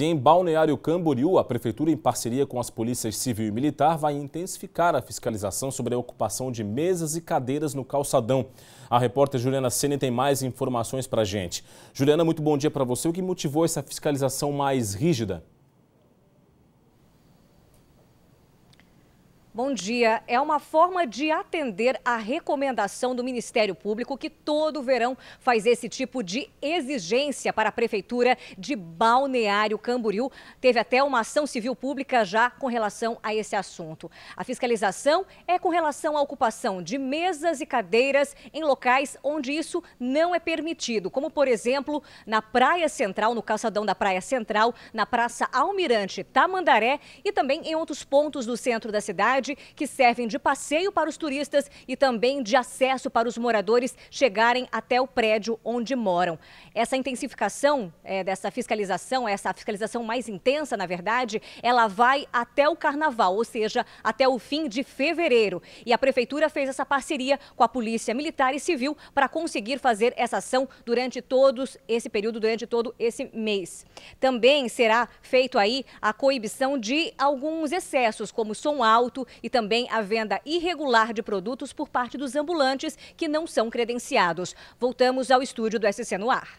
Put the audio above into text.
Em Balneário Camboriú, a Prefeitura, em parceria com as polícias civil e militar, vai intensificar a fiscalização sobre a ocupação de mesas e cadeiras no calçadão. A repórter Juliana Senna tem mais informações para a gente. Juliana, muito bom dia para você. O que motivou essa fiscalização mais rígida? Bom dia. É uma forma de atender à recomendação do Ministério Público, que todo verão faz esse tipo de exigência para a Prefeitura de Balneário Camboriú. Teve até uma ação civil pública já com relação a esse assunto. A fiscalização é com relação à ocupação de mesas e cadeiras em locais onde isso não é permitido, como, por exemplo, na Praia Central, no calçadão da Praia Central, na Praça Almirante Tamandaré e também em outros pontos do centro da cidade cidade que servem de passeio para os turistas e também de acesso para os moradores chegarem até o prédio onde moram. Essa intensificação é, dessa fiscalização, essa fiscalização mais intensa, na verdade, ela vai até o carnaval, ou seja, até o fim de fevereiro. E a prefeitura fez essa parceria com a Polícia Militar e Civil para conseguir fazer essa ação durante todos esse período, durante todo esse mês. Também será feito aí a coibição de alguns excessos, como som alto, e também a venda irregular de produtos por parte dos ambulantes que não são credenciados. Voltamos ao estúdio do SC no ar.